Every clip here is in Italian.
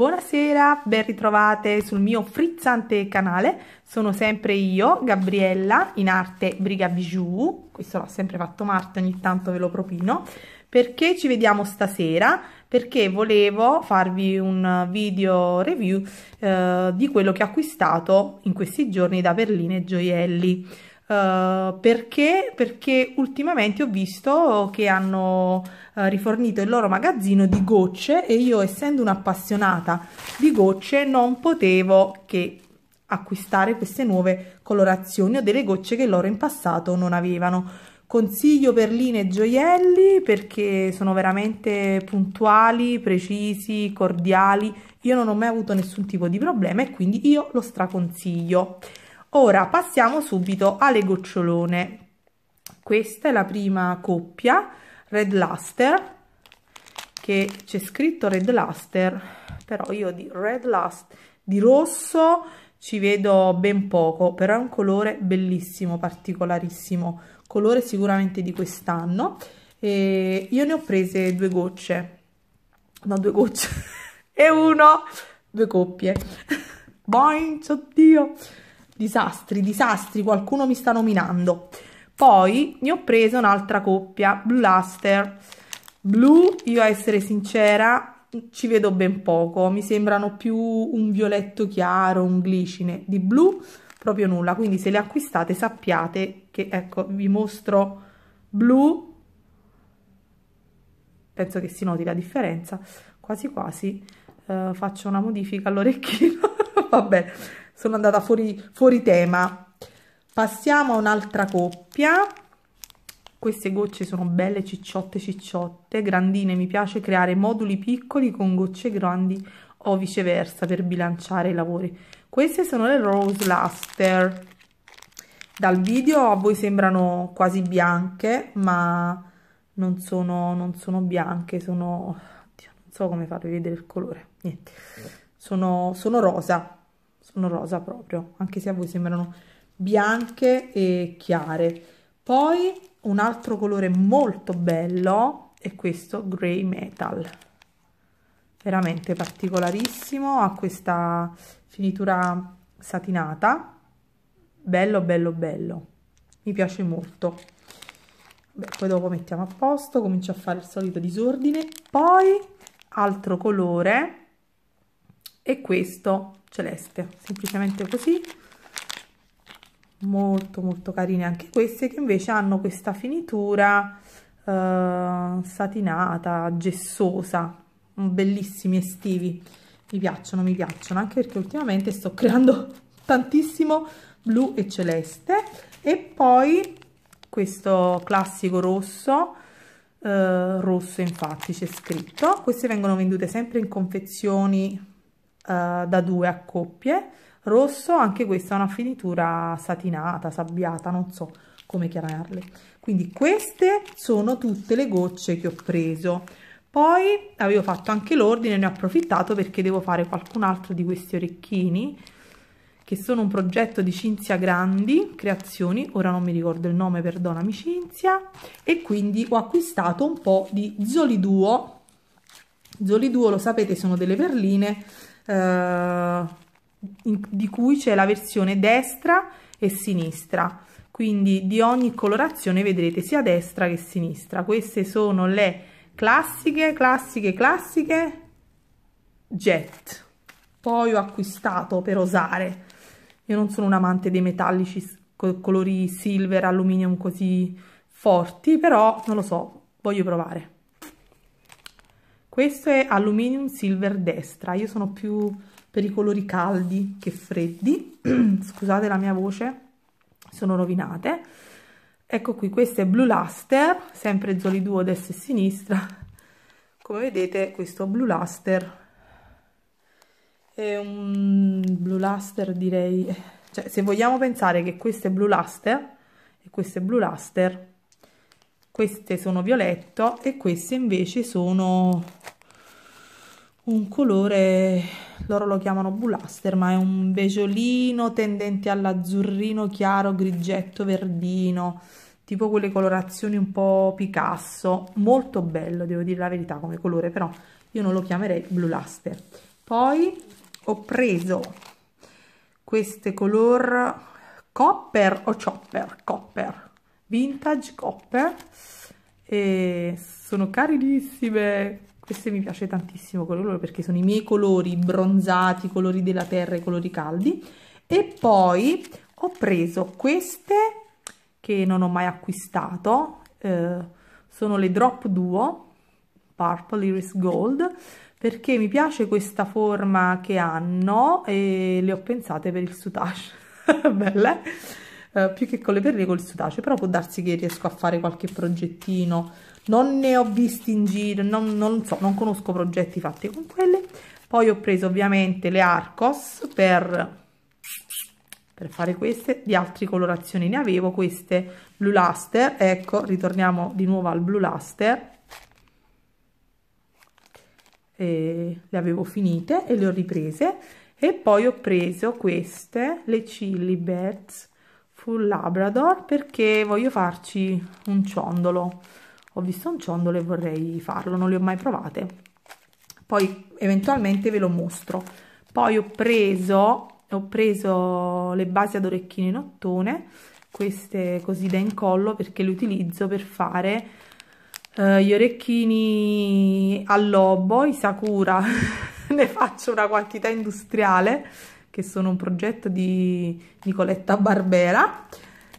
Buonasera, ben ritrovate sul mio frizzante canale, sono sempre io, Gabriella, in arte Briga Bijou, questo l'ho sempre fatto Marte, ogni tanto ve lo propino, perché ci vediamo stasera? Perché volevo farvi un video review eh, di quello che ho acquistato in questi giorni da Perline e Gioielli eh, perché? Perché ultimamente ho visto che hanno uh, rifornito il loro magazzino di gocce e io essendo un'appassionata di gocce non potevo che acquistare queste nuove colorazioni o delle gocce che loro in passato non avevano. Consiglio perline e gioielli perché sono veramente puntuali, precisi, cordiali. Io non ho mai avuto nessun tipo di problema e quindi io lo straconsiglio. Ora passiamo subito alle gocciolone. Questa è la prima coppia, Red Luster, che c'è scritto Red Luster, però io di Red Luster, di rosso ci vedo ben poco, però è un colore bellissimo, particolarissimo, colore sicuramente di quest'anno. E io ne ho prese due gocce, no due gocce, e uno, due coppie. Boing, oddio! disastri, disastri, qualcuno mi sta nominando. Poi ne ho preso un'altra coppia, Blue Luster. Blu, io a essere sincera, ci vedo ben poco, mi sembrano più un violetto chiaro, un glicine, di blu proprio nulla, quindi se le acquistate sappiate che, ecco, vi mostro blu, penso che si noti la differenza, quasi quasi eh, faccio una modifica all'orecchino, vabbè, sono andata fuori, fuori tema. Passiamo a un'altra coppia. Queste gocce sono belle cicciotte cicciotte, grandine, mi piace creare moduli piccoli con gocce grandi o viceversa per bilanciare i lavori. Queste sono le Rose Luster. Dal video a voi sembrano quasi bianche, ma non sono, non sono bianche, sono... Oddio, non so come farvi vedere il colore, niente. Sono, sono rosa, sono rosa proprio, anche se a voi sembrano bianche e chiare. Poi un altro colore molto bello è questo grey metal, veramente particolarissimo, ha questa finitura satinata, bello bello bello, mi piace molto. Beh, poi dopo mettiamo a posto, comincio a fare il solito disordine, poi altro colore e questo celeste semplicemente così molto molto carine anche queste che invece hanno questa finitura eh, satinata gessosa bellissimi estivi mi piacciono mi piacciono anche perché ultimamente sto creando tantissimo blu e celeste e poi questo classico rosso eh, rosso infatti c'è scritto queste vengono vendute sempre in confezioni eh, da due a coppie, rosso, anche questa è una finitura satinata, sabbiata, non so come chiamarle. Quindi queste sono tutte le gocce che ho preso. Poi avevo fatto anche l'ordine, ne ho approfittato perché devo fare qualcun altro di questi orecchini che sono un progetto di Cinzia Grandi Creazioni, ora non mi ricordo il nome, perdonami Cinzia, e quindi ho acquistato un po' di zoli duo zoli duo lo sapete, sono delle perline eh, di cui c'è la versione destra e sinistra quindi di ogni colorazione vedrete sia destra che sinistra queste sono le classiche classiche classiche jet poi ho acquistato per osare io non sono un amante dei metallici colori silver aluminium così forti però non lo so voglio provare questo è aluminium silver destra, io sono più per i colori caldi che freddi, scusate la mia voce, sono rovinate. Ecco qui, questo è blu luster, sempre zoli duo destra e sinistra. Come vedete questo blu luster è un blu luster direi, cioè se vogliamo pensare che questo è blu luster e questo è blu luster, queste sono violetto e queste invece sono un colore loro lo chiamano bulaster ma è un vegiolino tendente all'azzurrino chiaro grigetto verdino tipo quelle colorazioni un po' Picasso molto bello devo dire la verità come colore però io non lo chiamerei bulaster poi ho preso queste color copper o chopper copper vintage coppe e sono carinissime queste mi piace tantissimo con perché sono i miei colori bronzati colori della terra i colori caldi e poi ho preso queste che non ho mai acquistato eh, sono le drop duo purple iris gold perché mi piace questa forma che hanno e le ho pensate per il sutage belle eh, più che con le perle col sudaceo, però può darsi che riesco a fare qualche progettino, non ne ho visti in giro, non, non so, non conosco progetti fatti con quelle, poi ho preso ovviamente le Arcos per per fare queste, di altre colorazioni ne avevo, queste blu luster, ecco, ritorniamo di nuovo al blu luster, e le avevo finite e le ho riprese, e poi ho preso queste, le chili birds, full labrador perché voglio farci un ciondolo ho visto un ciondolo e vorrei farlo non le ho mai provate poi eventualmente ve lo mostro poi ho preso ho preso le basi ad orecchini in ottone queste così da incollo perché le utilizzo per fare eh, gli orecchini al lobo i sakura ne faccio una quantità industriale che sono un progetto di Nicoletta Barbera,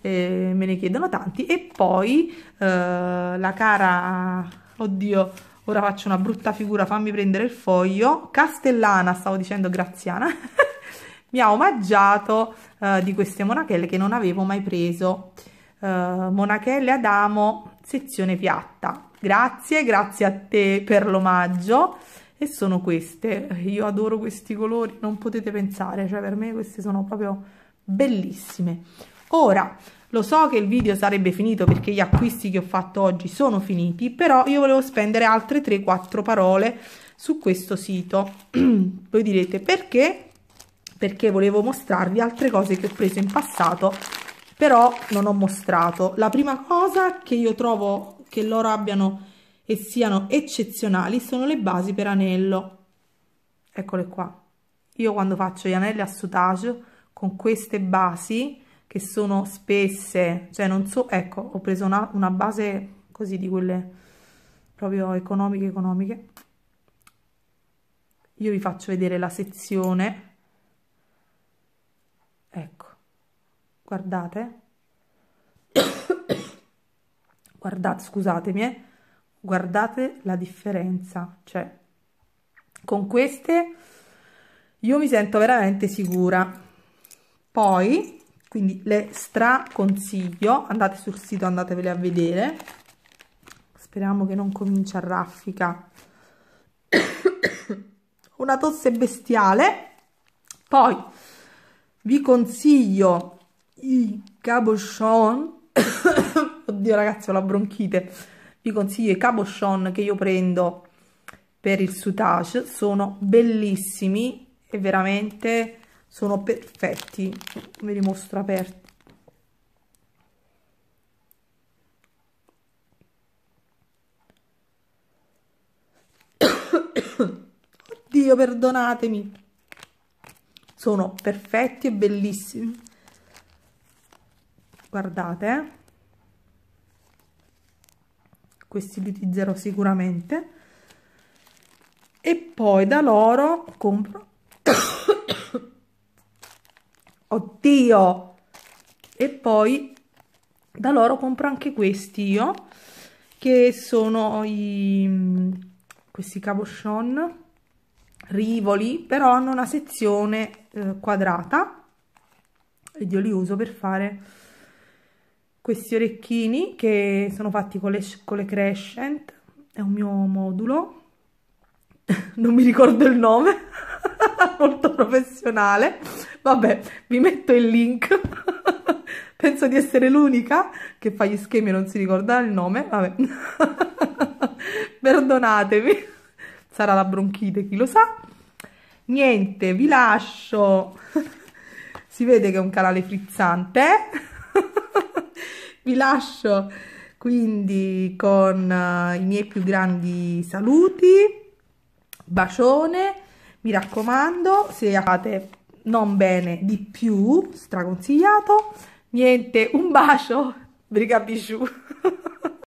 eh, me ne chiedono tanti, e poi eh, la cara, oddio, ora faccio una brutta figura, fammi prendere il foglio, Castellana, stavo dicendo Graziana, mi ha omaggiato eh, di queste monachelle che non avevo mai preso, eh, monachelle Adamo, sezione piatta. Grazie, grazie a te per l'omaggio e sono queste io adoro questi colori non potete pensare cioè per me queste sono proprio bellissime ora lo so che il video sarebbe finito perché gli acquisti che ho fatto oggi sono finiti però io volevo spendere altre 3-4 parole su questo sito voi direte perché perché volevo mostrarvi altre cose che ho preso in passato però non ho mostrato la prima cosa che io trovo che loro abbiano e siano eccezionali sono le basi per anello. Eccole qua. Io quando faccio gli anelli a sotage con queste basi che sono spesse, cioè non so, ecco, ho preso una, una base così di quelle proprio economiche economiche. Io vi faccio vedere la sezione. Ecco. Guardate. guardate, scusatemi, eh guardate la differenza, cioè con queste io mi sento veramente sicura. Poi, quindi le straconsiglio, andate sul sito, andatevele a vedere. Speriamo che non cominci a raffica. Una tosse bestiale. Poi vi consiglio i cabochon. Oddio ragazzi, ho la bronchite vi consiglio i cabochon che io prendo per il soutage sono bellissimi e veramente sono perfetti ve li mostro aperti oddio perdonatemi sono perfetti e bellissimi guardate eh questi li utilizzerò sicuramente e poi da loro compro oddio e poi da loro compro anche questi io che sono i mm, questi cabochon rivoli però hanno una sezione eh, quadrata ed io li uso per fare questi orecchini che sono fatti con le, con le crescent, è un mio modulo, non mi ricordo il nome, molto professionale, vabbè vi metto il link, penso di essere l'unica che fa gli schemi e non si ricorda il nome, vabbè, perdonatemi, sarà la bronchite chi lo sa, niente vi lascio, si vede che è un canale frizzante, eh? vi lascio quindi con uh, i miei più grandi saluti, bacione, mi raccomando, se fate non bene di più, straconsigliato, niente, un bacio, briga bijou!